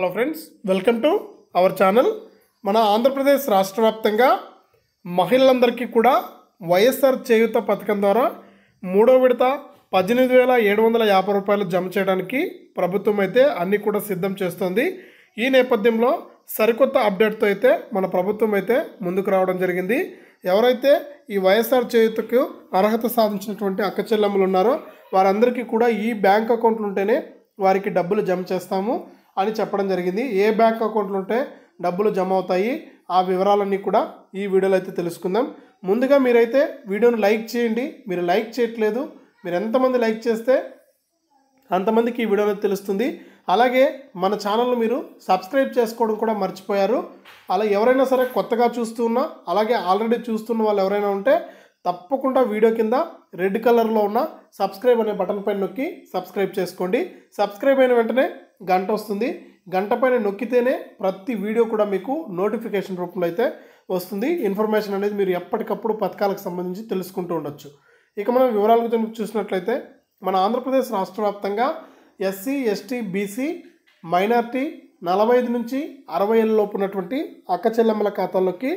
hello friends welcome to our channel మన ఆంధ్రప్రదేశ్ రాష్ట్ర వ్యాప్తంగా మహిళలందరికీ కూడా వైఎస్ఆర్ చేయుత పథకం ద్వారా మూడో విడత పద్దెనిమిది వేల ఏడు వందల యాభై రూపాయలు జమ చేయడానికి ప్రభుత్వం అయితే అన్నీ కూడా సిద్ధం చేస్తోంది ఈ నేపథ్యంలో సరికొత్త అప్డేట్తో అయితే మన ప్రభుత్వం అయితే ముందుకు రావడం జరిగింది ఎవరైతే ఈ వైఎస్ఆర్ చేయుతకు అర్హత సాధించినటువంటి అక్క చెల్లెమ్మలు ఉన్నారో వారందరికీ కూడా ఈ బ్యాంక్ అకౌంట్లు ఉంటేనే వారికి డబ్బులు జమ చేస్తాము అని చెప్పడం జరిగింది ఏ బ్యాంక్ అకౌంట్లు ఉంటే డబ్బులు జమ అవుతాయి ఆ వివరాలన్నీ కూడా ఈ వీడియోలో అయితే తెలుసుకుందాం ముందుగా మీరైతే వీడియోను లైక్ చేయండి మీరు లైక్ చేయట్లేదు మీరు ఎంతమంది లైక్ చేస్తే అంతమందికి ఈ వీడియో తెలుస్తుంది అలాగే మన ఛానల్ను మీరు సబ్స్క్రైబ్ చేసుకోవడం కూడా మర్చిపోయారు అలా ఎవరైనా సరే కొత్తగా చూస్తున్నా అలాగే ఆల్రెడీ చూస్తున్న వాళ్ళు ఎవరైనా ఉంటే తప్పకుండా వీడియో కింద రెడ్ కలర్లో ఉన్న సబ్స్క్రైబ్ అనే బటన్ పైన నొక్కి సబ్స్క్రైబ్ చేసుకోండి సబ్స్క్రైబ్ అయిన వెంటనే గంట వస్తుంది గంట పైన నొక్కితేనే ప్రతి వీడియో కూడా మీకు నోటిఫికేషన్ రూపంలో అయితే వస్తుంది ఇన్ఫర్మేషన్ అనేది మీరు ఎప్పటికప్పుడు పథకాలకు సంబంధించి తెలుసుకుంటూ ఉండొచ్చు ఇక మనం గురించి చూసినట్లయితే మన ఆంధ్రప్రదేశ్ రాష్ట్ర వ్యాప్తంగా ఎస్సీ ఎస్టీ బీసీ మైనార్టీ నలభై ఐదు నుంచి అరవై ఏళ్ళలోపు ఉన్నటువంటి అక్క చెల్లెమ్మల ఖాతాల్లోకి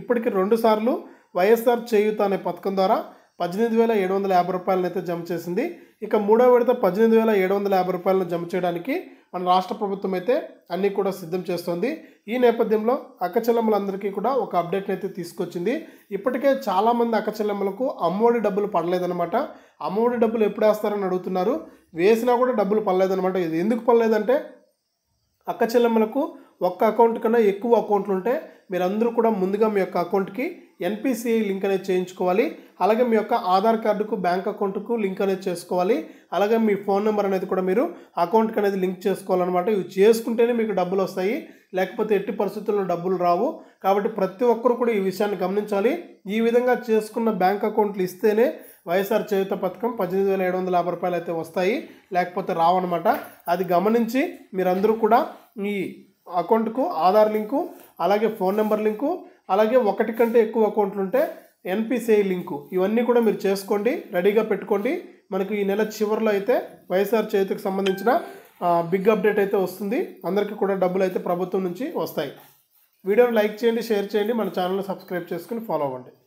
ఇప్పటికి రెండుసార్లు వైఎస్ఆర్ చేయూత అనే పథకం ద్వారా పద్దెనిమిది వేల ఏడు వందల యాభై రూపాయలను అయితే జమ చేసింది ఇక మూడో విడత పద్దెనిమిది వేల ఏడు వందల యాభై రూపాయలను జమ చేయడానికి మన రాష్ట్ర ప్రభుత్వం అయితే అన్నీ కూడా సిద్ధం చేస్తోంది ఈ నేపథ్యంలో అక్కచెల్లెమ్మలందరికీ కూడా ఒక అప్డేట్ని అయితే తీసుకొచ్చింది ఇప్పటికే చాలామంది అక్కచెల్లెమ్మలకు అమ్మఒడి డబ్బులు పడలేదనమాట అమ్మఒడి డబ్బులు ఎప్పుడు వేస్తారని అడుగుతున్నారు వేసినా కూడా డబ్బులు పడలేదనమాట ఇది ఎందుకు పడలేదంటే అక్కచెల్లెమ్మలకు ఒక్క అకౌంట్ కన్నా ఎక్కువ అకౌంట్లు ఉంటే మీరందరూ కూడా ముందుగా మీ యొక్క అకౌంట్కి ఎన్పిసి లింక్ అనేది చేయించుకోవాలి అలాగే మీ యొక్క ఆధార్ కార్డుకు బ్యాంక్ అకౌంట్కు లింక్ అనేది చేసుకోవాలి అలాగే మీ ఫోన్ నెంబర్ అనేది కూడా మీరు అకౌంట్కి అనేది లింక్ చేసుకోవాలన్నమాట ఇవి చేసుకుంటేనే మీకు డబ్బులు వస్తాయి లేకపోతే ఎట్టి పరిస్థితుల్లో డబ్బులు రావు కాబట్టి ప్రతి ఒక్కరు కూడా ఈ విషయాన్ని గమనించాలి ఈ విధంగా చేసుకున్న బ్యాంక్ అకౌంట్లు ఇస్తేనే వైఎస్ఆర్ చేయుత పథకం పద్దెనిమిది వేల ఏడు వందల యాభై రూపాయలు అయితే వస్తాయి లేకపోతే రావన్నమాట అది గమనించి మీరందరూ కూడా ఈ అకౌంట్కు ఆధార్ లింకు అలాగే ఫోన్ నెంబర్ లింకు అలాగే ఒకటి కంటే ఎక్కువ అకౌంట్లు ఉంటే ఎన్పిసిఐ లింకు ఇవన్నీ కూడా మీరు చేసుకోండి రెడీగా పెట్టుకోండి మనకు ఈ నెల చివరిలో అయితే వైఎస్ఆర్ చేతికి సంబంధించిన బిగ్ అప్డేట్ అయితే వస్తుంది అందరికీ కూడా డబ్బులు అయితే ప్రభుత్వం నుంచి వస్తాయి వీడియోని లైక్ చేయండి షేర్ చేయండి మన ఛానల్ని సబ్స్క్రైబ్ చేసుకుని ఫాలో అవ్వండి